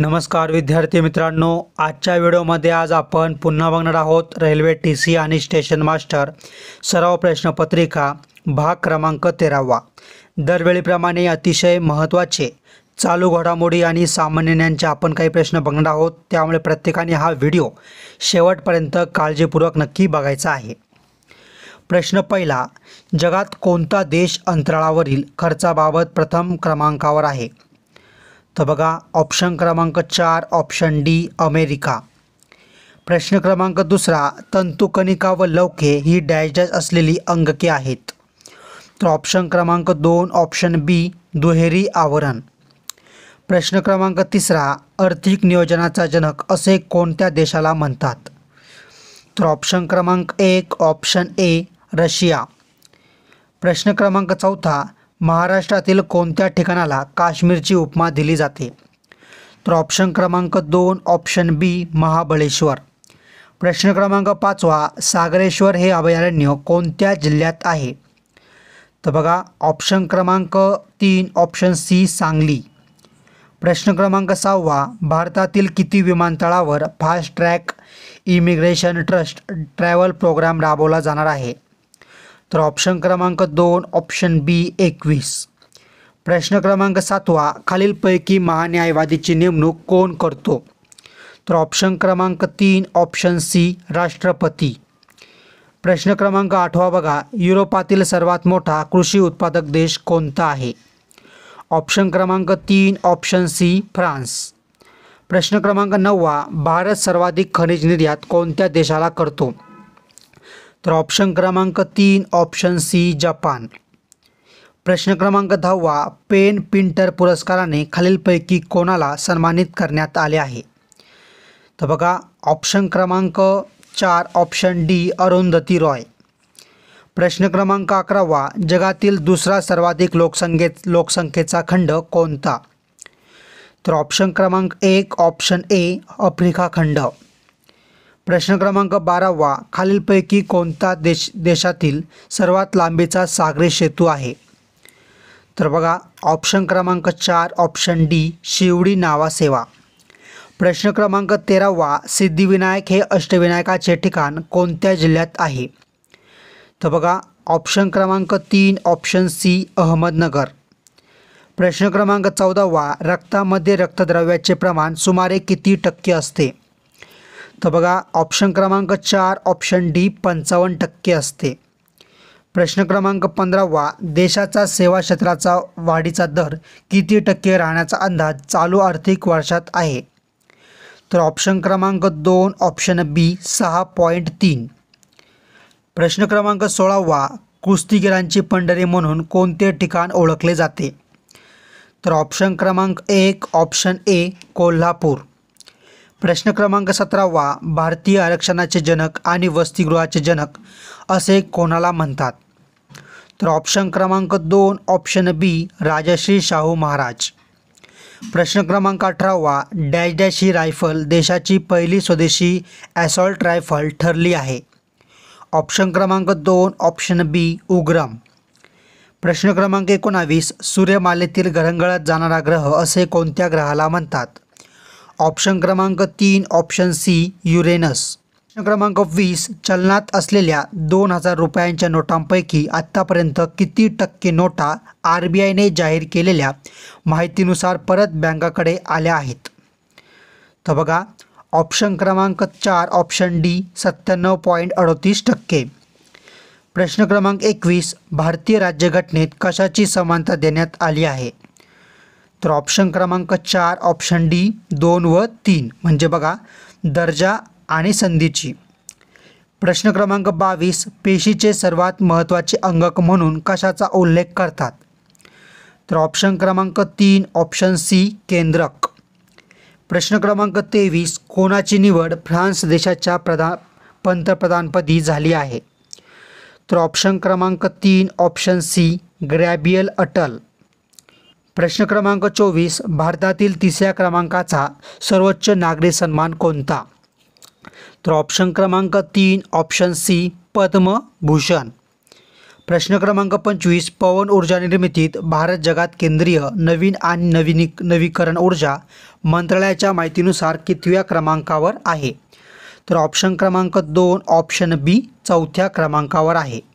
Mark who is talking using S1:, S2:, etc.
S1: नमस्कार विद्यार्थी मित्रांनो आजच्या व्हिडिओमध्ये आज आपण पुन्हा बघणार आहोत रेल्वे टी सी आणि स्टेशन मास्टर सराव प्रश्नपत्रिका भाग क्रमांक तेरावा दरवेळीप्रमाणे अतिशय महत्त्वाचे चालू घडामोडी आणि सामान्यांचे आपण काही प्रश्न बघणार आहोत त्यामुळे प्रत्येकाने हा व्हिडिओ शेवटपर्यंत काळजीपूर्वक नक्की बघायचा आहे प्रश्न पहिला जगात कोणता देश अंतराळावरील खर्चाबाबत प्रथम क्रमांकावर आहे तर बघा ऑप्शन क्रमांक चार ऑप्शन डी अमेरिका प्रश्न क्रमांक दुसरा तंतुकणिका व लवके ही डॅश असलेली अंगके आहेत तर ऑप्शन क्रमांक दोन ऑप्शन बी दुहेरी आवरण प्रश्न क्रमांक तिसरा आर्थिक नियोजनाचा जनक असे कोणत्या देशाला म्हणतात तर ऑप्शन क्रमांक एक ऑप्शन ए रशिया प्रश्न क्रमांक चौथा महाराष्ट्रातील कोणत्या ठिकाणाला काश्मीरची उपमा दिली जाते तर ऑप्शन क्रमांक दोन ऑप्शन बी महाबळेश्वर प्रश्न क्रमांक पाचवा सागरेश्वर हे अभयारण्य कोणत्या जिल्ह्यात आहे तर बघा ऑप्शन क्रमांक तीन ऑप्शन सी सांगली प्रश्न क्रमांक सहावा भारतातील किती विमानतळावर fast track immigration trust travel programme राबवला जाणार आहे तर ऑप्शन क्रमांक दोन ऑप्शन बी एकवीस प्रश्न क्रमांक सातवा खालीलपैकी महान्यायवादीची नेमणूक कोण करतो तर ऑप्शन क्रमांक तीन ऑप्शन सी राष्ट्रपती प्रश्न क्रमांक आठवा बघा युरोपातील सर्वात मोठा कृषी उत्पादक देश कोणता आहे ऑप्शन क्रमांक तीन ऑप्शन सी फ्रान्स प्रश्न क्रमांक नववा भारत सर्वाधिक खनिज निर्यात कोणत्या देशाला करतो तर ऑप्शन क्रमांक तीन ऑप्शन सी जपान प्रश्न क्रमांक दहावा पेन पिंटर पुरस्काराने खालीलपैकी कोणाला सन्मानित करण्यात आले आहे तर बघा ऑप्शन क्रमांक चार ऑप्शन डी अरुंधती रॉय प्रश्न क्रमांक अकरावा जगातील दुसरा सर्वाधिक लोकसंख्ये लोकसंख्येचा खंड कोणता तर ऑप्शन क्रमांक एक ऑप्शन ए आफ्रिका खंड प्रश्न क्रमांक बारावा खालीलपैकी कोणता देश देशातील सर्वात लांबीचा सागरी सेतू आहे तर बघा ऑप्शन क्रमांक चार ऑप्शन डी शिवडी नावा सेवा प्रश्न क्रमांक तेरावा सिद्धिविनायक हे अष्टविनायकाचे ठिकाण कोणत्या जिल्ह्यात आहे तर बघा ऑप्शन क्रमांक तीन ऑप्शन सी अहमदनगर प्रश्न क्रमांक चौदावा रक्तामध्ये रक्तद्रव्याचे प्रमाण सुमारे किती टक्के असते तर बघा ऑप्शन क्रमांक चार ऑप्शन डी पंचावन्न टक्के असते प्रश्न क्रमांक पंधरावा देशाचा सेवा क्षेत्राचा वाढीचा दर किती टक्के राहण्याचा अंदाज चालू आर्थिक वर्षात आहे तर ऑप्शन क्रमांक दोन ऑप्शन बी सहा पॉईंट तीन प्रश्न क्रमांक सोळावा कुस्तीगिरांची पंढरी म्हणून कोणते ठिकाण ओळखले जाते तर ऑप्शन क्रमांक एक ऑप्शन ए कोल्हापूर प्रश्न क्रमांक सतरावा भारतीय आरक्षणाचे जनक आणि वसतिगृहाचे जनक असे कोणाला म्हणतात तर ऑप्शन क्रमांक दोन ऑप्शन बी राजश्री शाहू महाराज प्रश्न क्रमांक अठरावा डॅश डॅश ही रायफल देशाची पहिली स्वदेशी ॲसॉल्ट रायफल ठरली आहे ऑप्शन क्रमांक दोन ऑप्शन बी उग्रम प्रश्न क्रमांक एकोणावीस सूर्यमालेतील घरंगळत जाणारा ग्रह असे कोणत्या ग्रहाला म्हणतात ऑप्शन क्रमांक तीन ऑप्शन सी युरेनस प्रश्न क्रमांक वीस चलनात असलेल्या दोन हजार रुपयांच्या नोटांपैकी आत्तापर्यंत किती टक्के नोटा आर बी आयने जाहीर केलेल्या माहितीनुसार परत बँकाकडे आल्या आहेत तर बघा ऑप्शन क्रमांक चार ऑप्शन डी सत्त्याण्णव पॉईंट अडतीस टक्के प्रश्न क्रमांक एकवीस भारतीय राज्यघटनेत कशाची समानता देण्यात आली आहे तर ऑप्शन क्रमांक चार ऑप्शन डी दोन व तीन म्हणजे बघा दर्जा आणि संधीची प्रश्न क्रमांक बावीस पेशीचे सर्वात महत्त्वाचे अंगक म्हणून कशाचा उल्लेख करतात तर ऑप्शन क्रमांक तीन ऑप्शन सी केंद्रक प्रश्न क्रमांक तेवीस कोणाची निवड फ्रान्स देशाच्या प्रधा पंतप्रधानपदी झाली आहे तर ऑप्शन क्रमांक तीन ऑप्शन सी ग्रॅबियल अटल प्रश्न क्रमांक चोवीस भारतातील तिसऱ्या क्रमांकाचा सर्वोच्च नागरी सन्मान कोणता तर ऑप्शन क्रमांक तीन ऑप्शन सी पद्मभूषण प्रश्न क्रमांक पंचवीस पवन ऊर्जा निर्मितीत भारत जगात केंद्रीय नवीन आणि नवीनी नवीकरण ऊर्जा मंत्रालयाच्या माहितीनुसार कितव्या क्रमांकावर आहे तर ऑप्शन क्रमांक दोन ऑप्शन बी चौथ्या क्रमांकावर आहे